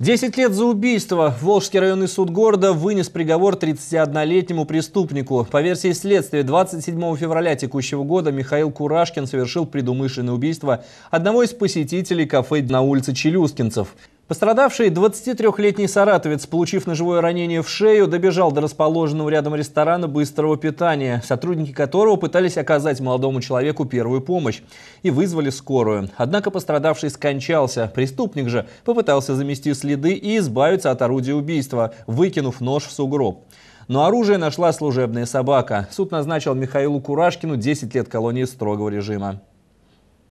10 лет за убийство. Волжский районный суд города вынес приговор 31-летнему преступнику. По версии следствия, 27 февраля текущего года Михаил Курашкин совершил предумышленное убийство одного из посетителей кафе на улице Челюскинцев. Пострадавший 23-летний саратовец, получив ножевое ранение в шею, добежал до расположенного рядом ресторана быстрого питания, сотрудники которого пытались оказать молодому человеку первую помощь и вызвали скорую. Однако пострадавший скончался. Преступник же попытался замести следы и избавиться от орудия убийства, выкинув нож в сугроб. Но оружие нашла служебная собака. Суд назначил Михаилу Курашкину 10 лет колонии строгого режима.